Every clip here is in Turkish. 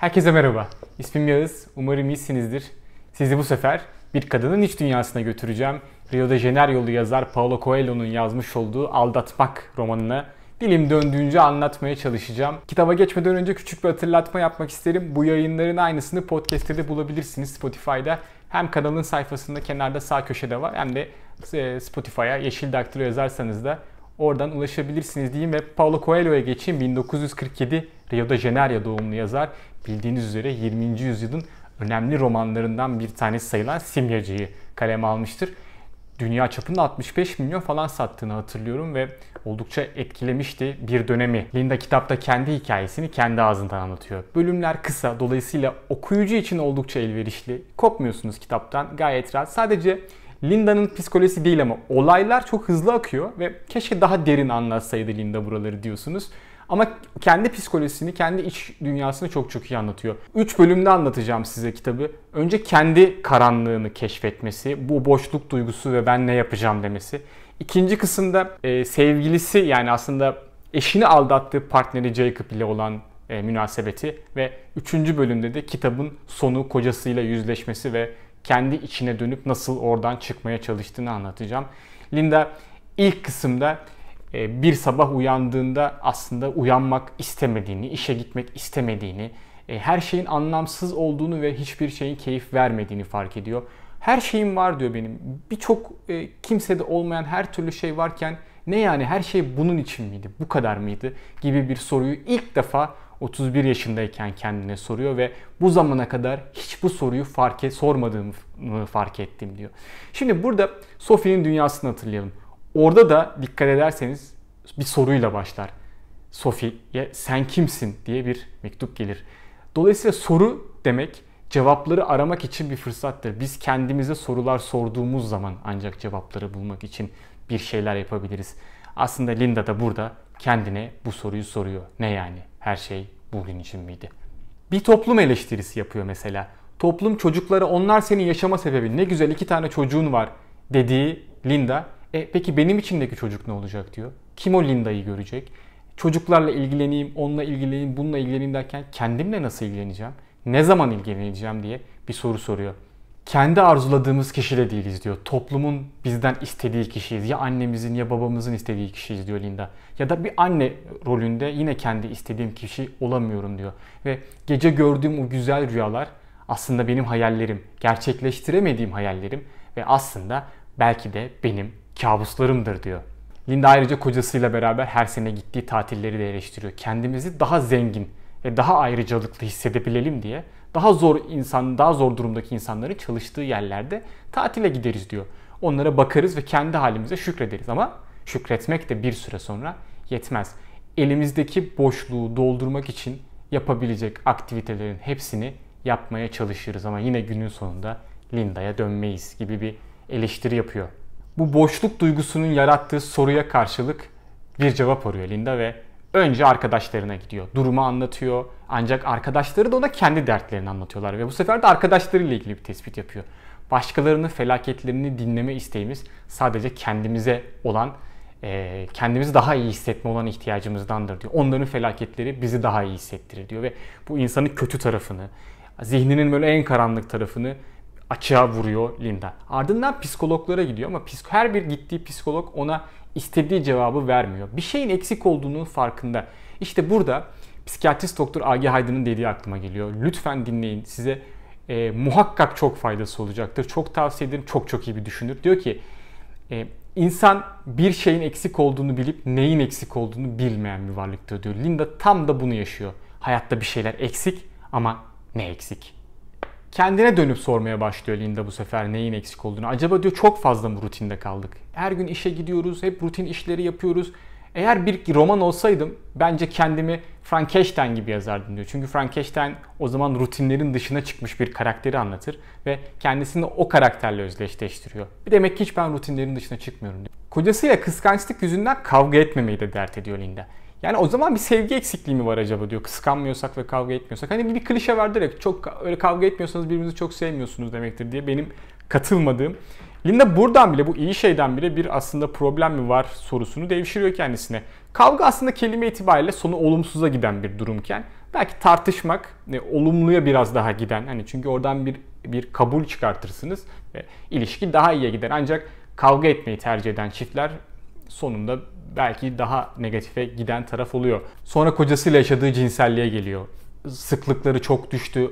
Herkese merhaba. İsmim Yağız. Umarım iyisinizdir. Sizi bu sefer bir kadının iç dünyasına götüreceğim. Rio de Janeiro'lu yazar Paulo Coelho'nun yazmış olduğu Aldatmak romanına dilim döndüğünce anlatmaya çalışacağım. Kitaba geçmeden önce küçük bir hatırlatma yapmak isterim. Bu yayınların aynısını podcast'te de bulabilirsiniz Spotify'da. Hem kanalın sayfasında kenarda sağ köşede var hem de e, Spotify'a Yeşil Daktilo yazarsanız da oradan ulaşabilirsiniz diyeyim ve Paulo Coelho'ya geçeyim. 1947 Rio de Janeiro doğumlu yazar bildiğiniz üzere 20. yüzyılın önemli romanlarından bir tanesi sayılan Simyacı'yı kaleme almıştır. Dünya çapında 65 milyon falan sattığını hatırlıyorum ve oldukça etkilemişti bir dönemi. Linda kitapta kendi hikayesini kendi ağzından anlatıyor. Bölümler kısa dolayısıyla okuyucu için oldukça elverişli. Kopmuyorsunuz kitaptan gayet rahat. Sadece Linda'nın psikolojisi değil ama olaylar çok hızlı akıyor ve keşke daha derin anlatsaydı Linda buraları diyorsunuz. Ama kendi psikolojisini, kendi iç dünyasını çok çok iyi anlatıyor. 3 bölümde anlatacağım size kitabı. Önce kendi karanlığını keşfetmesi, bu boşluk duygusu ve ben ne yapacağım demesi. İkinci kısımda e, sevgilisi yani aslında eşini aldattığı partneri Jacob ile olan e, münasebeti ve üçüncü bölümde de kitabın sonu kocasıyla yüzleşmesi ve kendi içine dönüp nasıl oradan çıkmaya çalıştığını anlatacağım. Linda ilk kısımda e, bir sabah uyandığında aslında uyanmak istemediğini, işe gitmek istemediğini, e, her şeyin anlamsız olduğunu ve hiçbir şeyin keyif vermediğini fark ediyor. Her şeyim var diyor benim. Birçok e, kimsede olmayan her türlü şey varken ne yani her şey bunun için miydi? Bu kadar mıydı? gibi bir soruyu ilk defa 31 yaşındayken kendine soruyor ve bu zamana kadar hiç bu soruyu fark et, sormadığımı fark ettim diyor. Şimdi burada Sophie'nin dünyasını hatırlayalım. Orada da dikkat ederseniz bir soruyla başlar. Sophie'ye sen kimsin diye bir mektup gelir. Dolayısıyla soru demek cevapları aramak için bir fırsattır. Biz kendimize sorular sorduğumuz zaman ancak cevapları bulmak için bir şeyler yapabiliriz. Aslında Linda da burada kendine bu soruyu soruyor. Ne yani? Her şey bugün için miydi? Bir toplum eleştirisi yapıyor mesela. Toplum çocukları onlar senin yaşama sebebi ne güzel iki tane çocuğun var dediği Linda e, peki benim içimdeki çocuk ne olacak diyor. Kim o Linda'yı görecek? Çocuklarla ilgileneyim, onunla ilgileneyim, bununla ilgileneyim derken kendimle nasıl ilgileneceğim? Ne zaman ilgileneceğim diye bir soru soruyor. Kendi arzuladığımız kişi de değiliz diyor. Toplumun bizden istediği kişiyiz. Ya annemizin ya babamızın istediği kişiyiz diyor Linda. Ya da bir anne rolünde yine kendi istediğim kişi olamıyorum diyor. Ve gece gördüğüm o güzel rüyalar aslında benim hayallerim, gerçekleştiremediğim hayallerim ve aslında belki de benim kabuslarımdır diyor. Linda ayrıca kocasıyla beraber her sene gittiği tatilleri de eleştiriyor. Kendimizi daha zengin ve daha ayrıcalıklı hissedebilelim diye daha zor insan, daha zor durumdaki insanların çalıştığı yerlerde tatile gideriz diyor. Onlara bakarız ve kendi halimize şükrederiz ama şükretmek de bir süre sonra yetmez. Elimizdeki boşluğu doldurmak için yapabilecek aktivitelerin hepsini yapmaya çalışırız ama yine günün sonunda Linda'ya dönmeyiz gibi bir eleştiri yapıyor bu boşluk duygusunun yarattığı soruya karşılık bir cevap arıyor Linda ve önce arkadaşlarına gidiyor. Durumu anlatıyor. Ancak arkadaşları da ona kendi dertlerini anlatıyorlar ve bu sefer de arkadaşlarıyla ilgili bir tespit yapıyor. Başkalarının felaketlerini dinleme isteğimiz sadece kendimize olan, e, kendimizi daha iyi hissetme olan ihtiyacımızdandır diyor. Onların felaketleri bizi daha iyi hissettirir diyor ve bu insanın kötü tarafını, zihninin böyle en karanlık tarafını açığa vuruyor Linda. Ardından psikologlara gidiyor ama her bir gittiği psikolog ona istediği cevabı vermiyor. Bir şeyin eksik olduğunun farkında. İşte burada psikiyatrist doktor Agi Haydın'ın dediği aklıma geliyor. Lütfen dinleyin. Size e, muhakkak çok faydası olacaktır. Çok tavsiye ederim. Çok çok iyi bir düşünür. Diyor ki e, insan bir şeyin eksik olduğunu bilip neyin eksik olduğunu bilmeyen bir varlıktır diyor. Linda tam da bunu yaşıyor. Hayatta bir şeyler eksik ama ne eksik? kendine dönüp sormaya başlıyor Linda bu sefer neyin eksik olduğunu. Acaba diyor çok fazla mı rutinde kaldık? Her gün işe gidiyoruz, hep rutin işleri yapıyoruz. Eğer bir roman olsaydım bence kendimi Frankenstein gibi yazardım diyor. Çünkü Frankenstein o zaman rutinlerin dışına çıkmış bir karakteri anlatır ve kendisini o karakterle özdeşleştiriyor. Demek ki hiç ben rutinlerin dışına çıkmıyorum diyor. Kocasıyla kıskançlık yüzünden kavga etmemeyi de dert ediyor Linda. Yani o zaman bir sevgi eksikliği mi var acaba diyor. Kıskanmıyorsak ve kavga etmiyorsak. Hani bir klişe vardır ya çok öyle kavga etmiyorsanız birbirinizi çok sevmiyorsunuz demektir diye benim katılmadığım. Linda buradan bile bu iyi şeyden bile bir aslında problem mi var sorusunu devşiriyor kendisine. Kavga aslında kelime itibariyle sonu olumsuza giden bir durumken belki tartışmak ne olumluya biraz daha giden hani çünkü oradan bir bir kabul çıkartırsınız ve ilişki daha iyiye gider. Ancak kavga etmeyi tercih eden çiftler sonunda belki daha negatife giden taraf oluyor. Sonra kocasıyla yaşadığı cinselliğe geliyor. Sıklıkları çok düştü.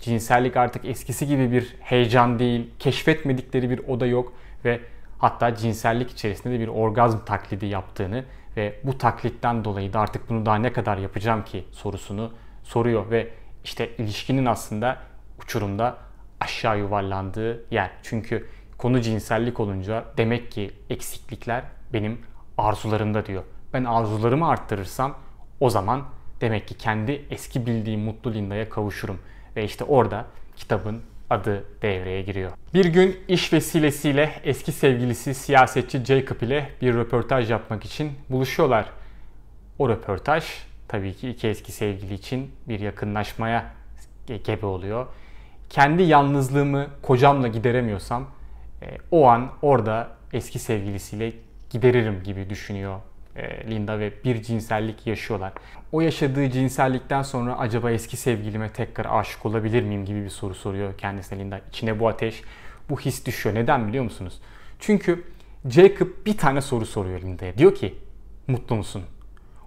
cinsellik artık eskisi gibi bir heyecan değil. Keşfetmedikleri bir oda yok ve hatta cinsellik içerisinde de bir orgazm taklidi yaptığını ve bu taklitten dolayı da artık bunu daha ne kadar yapacağım ki sorusunu soruyor ve işte ilişkinin aslında uçurumda aşağı yuvarlandığı yer. Çünkü konu cinsellik olunca demek ki eksiklikler benim arzularında diyor. Ben arzularımı arttırırsam o zaman demek ki kendi eski bildiğim mutlu Linda'ya kavuşurum. Ve işte orada kitabın adı devreye giriyor. Bir gün iş vesilesiyle eski sevgilisi siyasetçi Jacob ile bir röportaj yapmak için buluşuyorlar. O röportaj tabii ki iki eski sevgili için bir yakınlaşmaya gebe oluyor. Kendi yalnızlığımı kocamla gideremiyorsam e, o an orada eski sevgilisiyle gideririm gibi düşünüyor e, Linda ve bir cinsellik yaşıyorlar. O yaşadığı cinsellikten sonra acaba eski sevgilime tekrar aşık olabilir miyim gibi bir soru soruyor kendisine Linda. İçine bu ateş, bu his düşüyor. Neden biliyor musunuz? Çünkü Jacob bir tane soru soruyor Linda'ya. Diyor ki mutlu musun?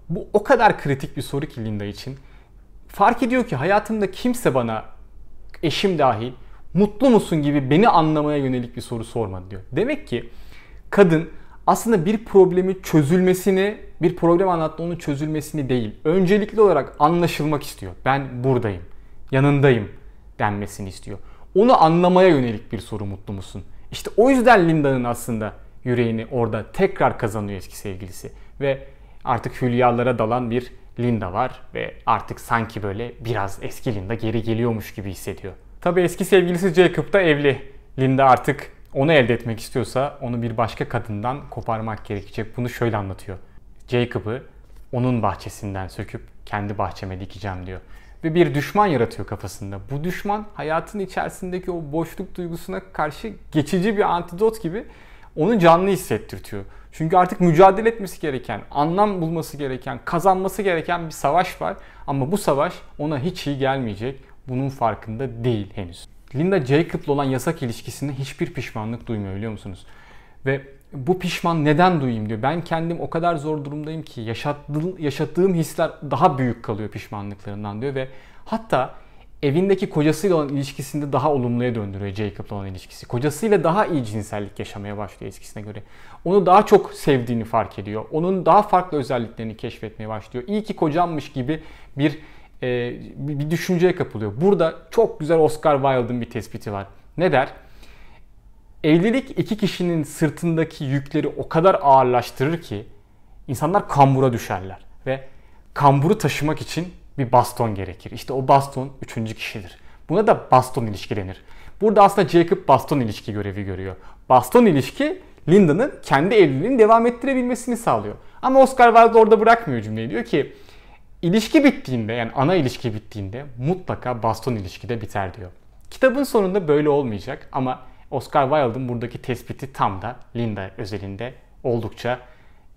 Bu o kadar kritik bir soru ki Linda için. Fark ediyor ki hayatımda kimse bana eşim dahil mutlu musun gibi beni anlamaya yönelik bir soru sormadı diyor. Demek ki kadın aslında bir problemi çözülmesini, bir problem anlattığının çözülmesini değil, öncelikli olarak anlaşılmak istiyor. Ben buradayım, yanındayım denmesini istiyor. Onu anlamaya yönelik bir soru mutlu musun? İşte o yüzden Linda'nın aslında yüreğini orada tekrar kazanıyor eski sevgilisi. Ve artık hülyalara dalan bir Linda var ve artık sanki böyle biraz eski Linda geri geliyormuş gibi hissediyor. Tabi eski sevgilisi Jacob da evli. Linda artık onu elde etmek istiyorsa onu bir başka kadından koparmak gerekecek. Bunu şöyle anlatıyor. Jacob'ı onun bahçesinden söküp kendi bahçeme dikeceğim diyor. Ve bir düşman yaratıyor kafasında. Bu düşman hayatın içerisindeki o boşluk duygusuna karşı geçici bir antidot gibi onu canlı hissettirtiyor. Çünkü artık mücadele etmesi gereken, anlam bulması gereken, kazanması gereken bir savaş var. Ama bu savaş ona hiç iyi gelmeyecek. Bunun farkında değil henüz. Linda Jacob'la olan yasak ilişkisinde hiçbir pişmanlık duymuyor biliyor musunuz? Ve bu pişman neden duyayım diyor. Ben kendim o kadar zor durumdayım ki yaşattığım, yaşattığım hisler daha büyük kalıyor pişmanlıklarından diyor ve hatta evindeki kocasıyla olan ilişkisinde daha olumluya döndürüyor Jacob'la olan ilişkisi. Kocasıyla daha iyi cinsellik yaşamaya başlıyor eskisine göre. Onu daha çok sevdiğini fark ediyor. Onun daha farklı özelliklerini keşfetmeye başlıyor. İyi ki kocammış gibi bir ee, bir düşünceye kapılıyor. Burada çok güzel Oscar Wilde'ın bir tespiti var. Ne der? Evlilik iki kişinin sırtındaki yükleri o kadar ağırlaştırır ki insanlar kambura düşerler ve kamburu taşımak için bir baston gerekir. İşte o baston üçüncü kişidir. Buna da baston ilişki denir. Burada aslında Jacob baston ilişki görevi görüyor. Baston ilişki Linda'nın kendi evliliğini devam ettirebilmesini sağlıyor. Ama Oscar Wilde orada bırakmıyor cümleyi. Diyor ki İlişki bittiğinde yani ana ilişki bittiğinde mutlaka baston ilişkide biter diyor. Kitabın sonunda böyle olmayacak ama Oscar Wilde'ın buradaki tespiti tam da Linda özelinde oldukça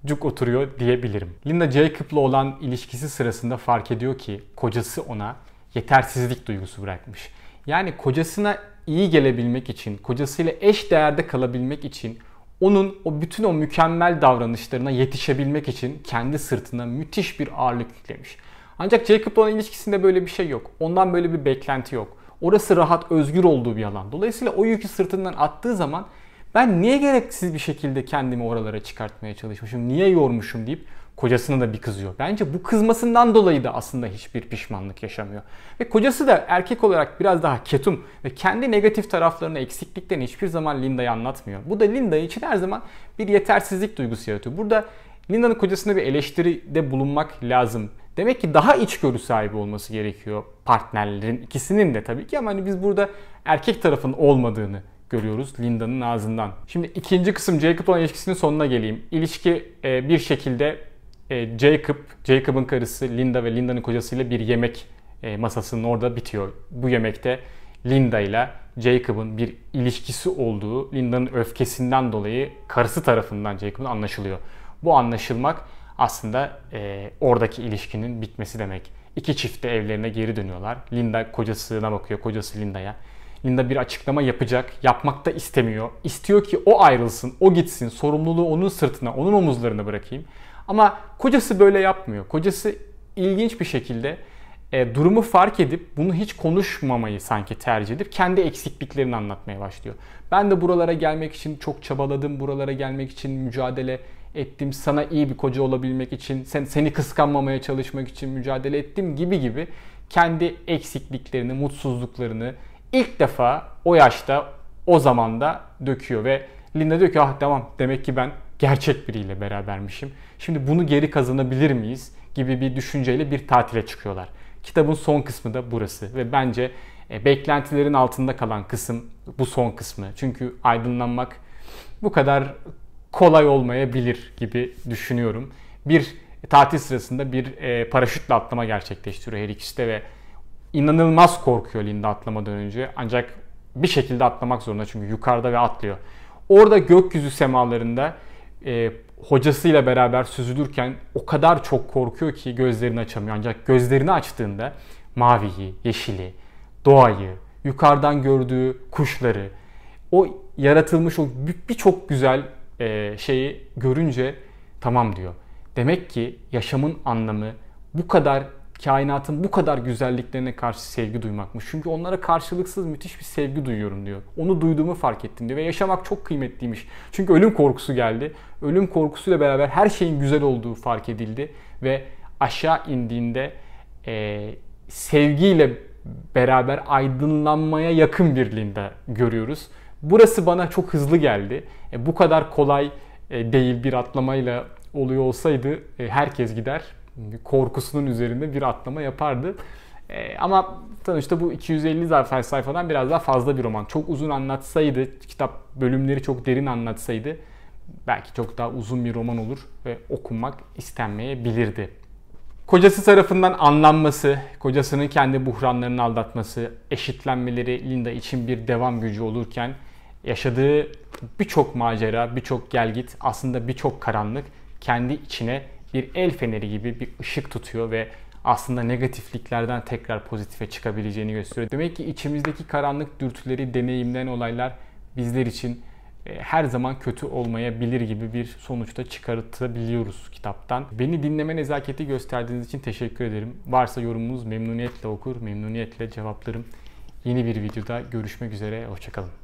cuk oturuyor diyebilirim. Linda Jacob'la olan ilişkisi sırasında fark ediyor ki kocası ona yetersizlik duygusu bırakmış. Yani kocasına iyi gelebilmek için, kocasıyla eş değerde kalabilmek için onun o bütün o mükemmel davranışlarına yetişebilmek için kendi sırtına müthiş bir ağırlık yüklemiş. Ancak Jacob'la olan ilişkisinde böyle bir şey yok. Ondan böyle bir beklenti yok. Orası rahat, özgür olduğu bir alan. Dolayısıyla o yükü sırtından attığı zaman ben niye gereksiz bir şekilde kendimi oralara çıkartmaya çalışmışım, niye yormuşum deyip Kocasına da bir kızıyor. Bence bu kızmasından dolayı da aslında hiçbir pişmanlık yaşamıyor. Ve kocası da erkek olarak biraz daha ketum ve kendi negatif taraflarını, eksikliklerini hiçbir zaman Linda'ya anlatmıyor. Bu da Linda için her zaman bir yetersizlik duygusu yaratıyor. Burada Linda'nın kocasına bir eleştiride bulunmak lazım. Demek ki daha içgörü sahibi olması gerekiyor partnerlerin ikisinin de tabii ki ama hani biz burada erkek tarafın olmadığını görüyoruz Linda'nın ağzından. Şimdi ikinci kısım Jacob olan ilişkisinin sonuna geleyim. İlişki e, bir şekilde e, Jacob, Jacob'ın karısı Linda ve Linda'nın kocasıyla bir yemek e, masasının orada bitiyor. Bu yemekte Linda ile Jacob'ın bir ilişkisi olduğu Linda'nın öfkesinden dolayı karısı tarafından Jacob'ın anlaşılıyor. Bu anlaşılmak aslında e, oradaki ilişkinin bitmesi demek. İki çift de evlerine geri dönüyorlar. Linda kocasına bakıyor, kocası Linda'ya. Linda bir açıklama yapacak, yapmak da istemiyor. İstiyor ki o ayrılsın, o gitsin, sorumluluğu onun sırtına, onun omuzlarına bırakayım. Ama kocası böyle yapmıyor. Kocası ilginç bir şekilde e, durumu fark edip bunu hiç konuşmamayı sanki tercih edip kendi eksikliklerini anlatmaya başlıyor. Ben de buralara gelmek için çok çabaladım, buralara gelmek için mücadele ettim, sana iyi bir koca olabilmek için, sen, seni kıskanmamaya çalışmak için mücadele ettim gibi gibi kendi eksikliklerini, mutsuzluklarını ilk defa o yaşta, o zamanda döküyor ve Linda diyor ki ah tamam demek ki ben gerçek biriyle berabermişim. Şimdi bunu geri kazanabilir miyiz gibi bir düşünceyle bir tatile çıkıyorlar. Kitabın son kısmı da burası ve bence e, beklentilerin altında kalan kısım bu son kısmı. Çünkü aydınlanmak bu kadar kolay olmayabilir gibi düşünüyorum. Bir tatil sırasında bir e, paraşütle atlama gerçekleştiriyor her ikisi de ve inanılmaz korkuyor Linda atlamadan önce. Ancak bir şekilde atlamak zorunda çünkü yukarıda ve atlıyor. Orada gökyüzü semalarında e, hocasıyla beraber süzülürken o kadar çok korkuyor ki gözlerini açamıyor. Ancak gözlerini açtığında maviyi, yeşili, doğayı, yukarıdan gördüğü kuşları, o yaratılmış o birçok güzel e, şeyi görünce tamam diyor. Demek ki yaşamın anlamı bu kadar kainatın bu kadar güzelliklerine karşı sevgi duymakmış. Çünkü onlara karşılıksız müthiş bir sevgi duyuyorum diyor. Onu duyduğumu fark ettim diyor. Ve yaşamak çok kıymetliymiş. Çünkü ölüm korkusu geldi. Ölüm korkusuyla beraber her şeyin güzel olduğu fark edildi. Ve aşağı indiğinde e, sevgiyle beraber aydınlanmaya yakın birliğinde görüyoruz. Burası bana çok hızlı geldi. E, bu kadar kolay e, değil bir atlamayla oluyor olsaydı e, herkes gider korkusunun üzerinde bir atlama yapardı. E, ama sonuçta bu 250 sayfadan biraz daha fazla bir roman. Çok uzun anlatsaydı, kitap bölümleri çok derin anlatsaydı belki çok daha uzun bir roman olur ve okunmak istenmeyebilirdi. Kocası tarafından anlanması, kocasının kendi buhranlarını aldatması, eşitlenmeleri Linda için bir devam gücü olurken yaşadığı birçok macera, birçok gelgit, aslında birçok karanlık kendi içine bir el feneri gibi bir ışık tutuyor ve aslında negatifliklerden tekrar pozitife çıkabileceğini gösteriyor. Demek ki içimizdeki karanlık dürtüleri deneyimleyen olaylar bizler için e, her zaman kötü olmayabilir gibi bir sonuçta çıkartabiliyoruz kitaptan. Beni dinleme nezaketi gösterdiğiniz için teşekkür ederim. Varsa yorumunuz memnuniyetle okur, memnuniyetle cevaplarım. Yeni bir videoda görüşmek üzere, hoşçakalın.